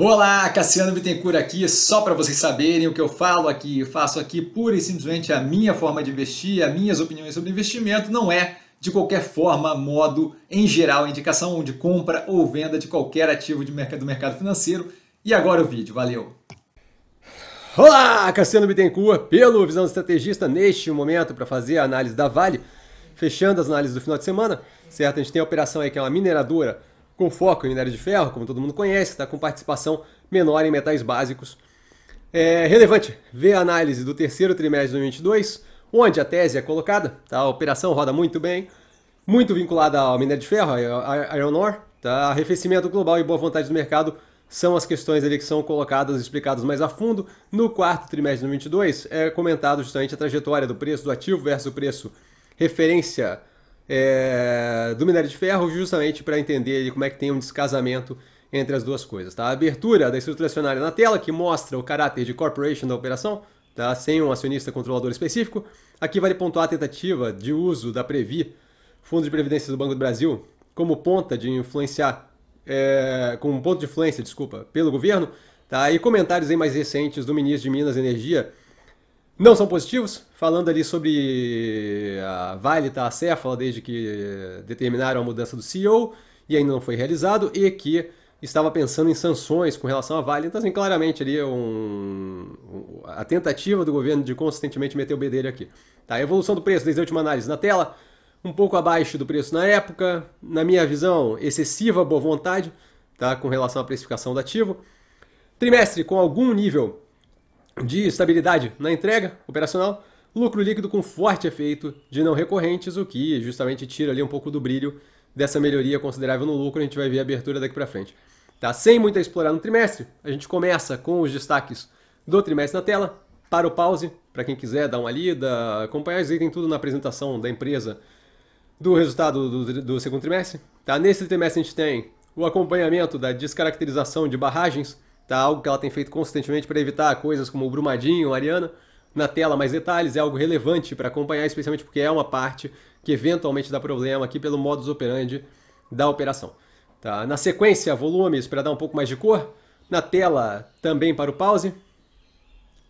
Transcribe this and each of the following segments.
Olá, Cassiano Bittencourt aqui, só para vocês saberem o que eu falo aqui, eu faço aqui pura e simplesmente a minha forma de investir, as minhas opiniões sobre investimento, não é de qualquer forma, modo, em geral, indicação de compra ou venda de qualquer ativo de mercado, do mercado financeiro. E agora o vídeo, valeu! Olá, Cassiano Bittencourt, pelo Visão do Estrategista, neste momento para fazer a análise da Vale, fechando as análises do final de semana, certo? A gente tem a operação aí que é uma mineradora com foco em minério de ferro, como todo mundo conhece, está com participação menor em metais básicos. É relevante ver a análise do terceiro trimestre de 2022, onde a tese é colocada, tá? a operação roda muito bem, muito vinculada ao minério de ferro, a iron ore, tá? arrefecimento global e boa vontade do mercado são as questões ali que são colocadas, explicadas mais a fundo. No quarto trimestre de 2022 é comentado justamente a trajetória do preço do ativo versus o preço referência é, do minério de ferro, justamente para entender como é que tem um descasamento entre as duas coisas. Tá? A abertura da estrutura acionária na tela, que mostra o caráter de corporation da operação, tá? sem um acionista controlador específico. Aqui vale pontuar a tentativa de uso da Previ, Fundo de Previdência do Banco do Brasil, como ponta de influenciar, é, como ponto de influência, desculpa, pelo governo, tá? e comentários aí mais recentes do ministro de Minas e Energia, não são positivos, falando ali sobre a Vale estar tá a acéfala desde que determinaram a mudança do CEO e ainda não foi realizado, e que estava pensando em sanções com relação à Vale. Então, assim, claramente ali é um, a tentativa do governo de consistentemente meter o B dele aqui. Tá, a evolução do preço desde a última análise na tela, um pouco abaixo do preço na época, na minha visão, excessiva boa vontade tá, com relação à precificação do ativo. Trimestre com algum nível de estabilidade na entrega operacional, lucro líquido com forte efeito de não recorrentes, o que justamente tira ali um pouco do brilho dessa melhoria considerável no lucro, a gente vai ver a abertura daqui para frente. Tá sem muito a explorar no trimestre, a gente começa com os destaques do trimestre na tela, para o pause, para quem quiser dar uma lida, acompanhar, isso aí tem tudo na apresentação da empresa do resultado do, do segundo trimestre. Tá? Nesse trimestre a gente tem o acompanhamento da descaracterização de barragens, tá? Algo que ela tem feito consistentemente para evitar coisas como o Brumadinho, Ariana, na tela mais detalhes, é algo relevante para acompanhar, especialmente porque é uma parte que eventualmente dá problema aqui pelo modus operandi da operação. Tá? Na sequência, volumes para dar um pouco mais de cor, na tela também para o pause.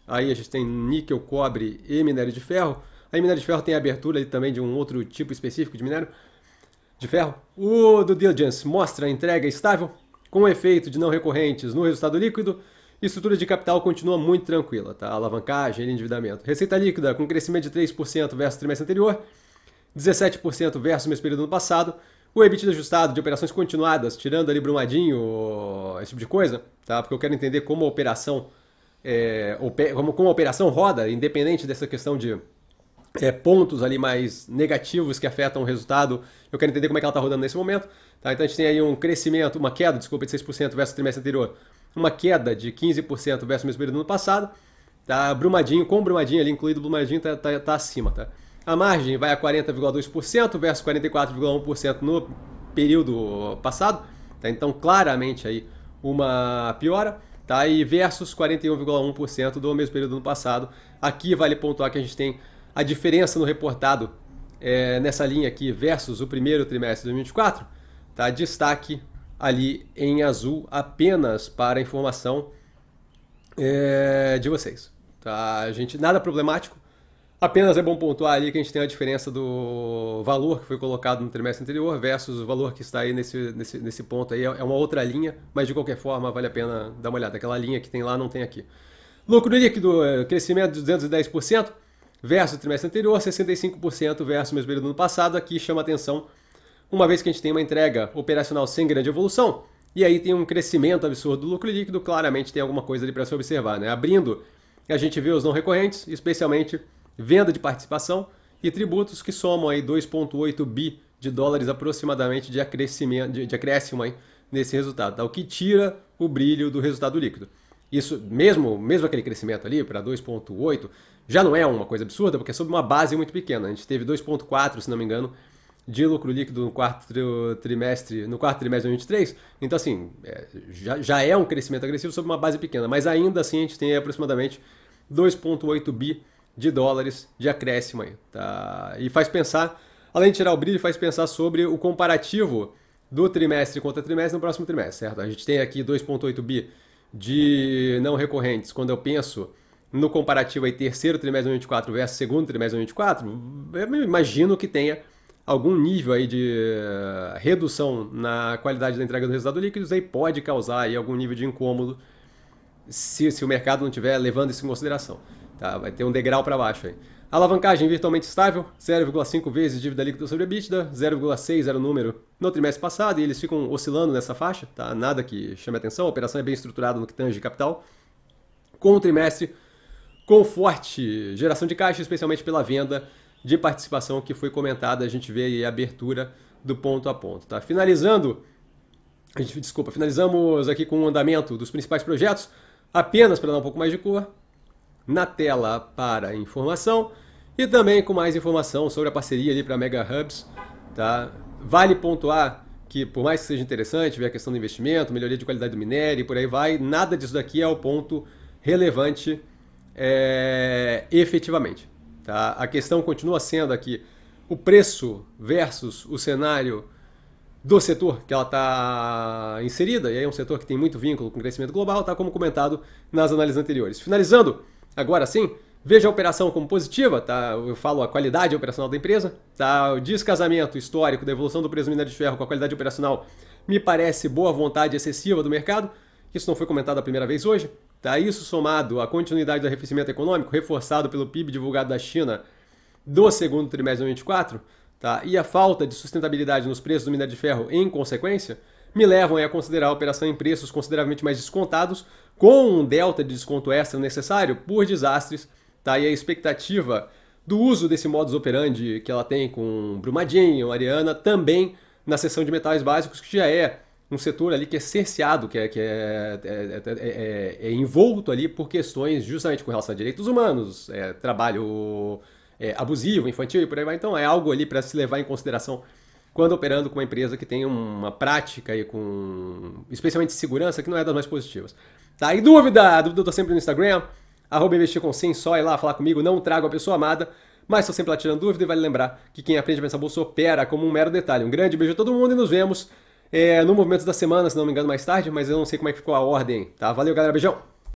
Aí a gente tem níquel, cobre e minério de ferro. Aí minério de ferro tem abertura ali também de um outro tipo específico de minério de ferro. O do Diligence mostra a entrega estável, com o efeito de não recorrentes no resultado líquido, estrutura de capital continua muito tranquila, tá? Alavancagem, endividamento. Receita líquida com crescimento de 3% versus trimestre anterior, 17% versus o mesmo período do passado. O EBITDA ajustado de operações continuadas, tirando ali Brumadinho, esse tipo de coisa, tá? Porque eu quero entender como a operação é, como, como a operação roda, independente dessa questão de é, pontos ali mais negativos que afetam o resultado. Eu quero entender como é que ela está rodando nesse momento. Tá? Então a gente tem aí um crescimento, uma queda, desculpa, de 6% versus o trimestre anterior, uma queda de 15% versus o mesmo período do ano passado. Tá? Brumadinho, com Brumadinho ali, incluído Brumadinho, está tá, tá acima. Tá? A margem vai a 40,2% versus 44,1% no período passado. Tá? Então claramente aí uma piora. Tá? E versus 41,1% do mesmo período do ano passado. Aqui vale pontuar que a gente tem a diferença no reportado é, nessa linha aqui versus o primeiro trimestre de 2024, tá? destaque ali em azul apenas para informação é, de vocês. Tá? A gente, nada problemático, apenas é bom pontuar ali que a gente tem a diferença do valor que foi colocado no trimestre anterior versus o valor que está aí nesse, nesse, nesse ponto aí. É, é uma outra linha, mas de qualquer forma vale a pena dar uma olhada. Aquela linha que tem lá não tem aqui. Lucro líquido, é, crescimento de 210% versus trimestre anterior, 65% versus o mesmo período do ano passado. Aqui chama atenção, uma vez que a gente tem uma entrega operacional sem grande evolução, e aí tem um crescimento absurdo do lucro líquido, claramente tem alguma coisa ali para se observar. Né? Abrindo, a gente vê os não recorrentes, especialmente venda de participação e tributos que somam aí 2,8 bi de dólares aproximadamente de, acrescimento, de, de acréscimo aí nesse resultado, tá? o que tira o brilho do resultado líquido. Isso mesmo, mesmo aquele crescimento ali para 2,8, já não é uma coisa absurda, porque é sobre uma base muito pequena. A gente teve 2,4, se não me engano, de lucro líquido no quarto trimestre, no quarto trimestre de 2023. Então, assim, é, já, já é um crescimento agressivo sobre uma base pequena, mas ainda assim a gente tem aproximadamente 2,8 bi de dólares de acréscimo aí. Tá? E faz pensar, além de tirar o brilho, faz pensar sobre o comparativo do trimestre contra trimestre no próximo trimestre, certo? A gente tem aqui 2,8 bi de não recorrentes. Quando eu penso no comparativo aí terceiro trimestre de 2024 versus segundo trimestre de 2024, eu imagino que tenha algum nível aí de eh, redução na qualidade da entrega do resultado líquido, e aí pode causar aí algum nível de incômodo se, se o mercado não estiver levando isso em consideração. Tá? Vai ter um degrau para baixo aí. Alavancagem virtualmente estável, 0,5 vezes dívida líquida sobre EBITDA, 0,6 era o número no trimestre passado e eles ficam oscilando nessa faixa, tá? nada que chame atenção, a operação é bem estruturada no que tange capital. Com o trimestre, com forte geração de caixa, especialmente pela venda de participação que foi comentada. A gente vê aí a abertura do ponto a ponto. Tá? Finalizando, a gente, desculpa, finalizamos aqui com o andamento dos principais projetos, apenas para dar um pouco mais de cor, na tela para informação e também com mais informação sobre a parceria ali para Mega Hubs. Tá? Vale pontuar que por mais que seja interessante ver a questão do investimento, melhoria de qualidade do minério e por aí vai, nada disso daqui é o ponto relevante é, efetivamente. Tá? A questão continua sendo aqui o preço versus o cenário do setor que ela está inserida, e aí é um setor que tem muito vínculo com o crescimento global, tá como comentado nas análises anteriores. Finalizando, agora sim, veja a operação como positiva, tá? Eu falo a qualidade operacional da empresa, tá? O descasamento histórico da evolução do preço do minério de ferro com a qualidade operacional me parece boa vontade excessiva do mercado. Isso não foi comentado a primeira vez hoje, Tá? Isso somado à continuidade do arrefecimento econômico, reforçado pelo PIB divulgado da China do segundo trimestre de 2024, tá? e a falta de sustentabilidade nos preços do minério de ferro em consequência, me levam a considerar a operação em preços consideravelmente mais descontados, com um delta de desconto extra necessário por desastres, tá? e a expectativa do uso desse modus operandi que ela tem com Brumadinho, Ariana, também na seção de metais básicos, que já é um setor ali que é cerceado, que é, que é é, é, é, é, é envolto ali por questões justamente com relação a direitos humanos, é, trabalho abusivo, infantil e por aí vai. Então é algo ali para se levar em consideração quando operando com uma empresa que tem uma prática e com especialmente segurança que não é das mais positivas. Tá? E dúvida? Dúvida eu tô sempre no Instagram, arroba investir com sim, só ir lá falar comigo, não trago a pessoa amada, mas estou sempre lá tirando dúvida e vale lembrar que quem aprende a pensar bolsa opera como um mero detalhe. Um grande beijo a todo mundo e nos vemos é, no Movimento da Semana, se não me engano, mais tarde, mas eu não sei como é que ficou a ordem, tá? Valeu, galera, beijão!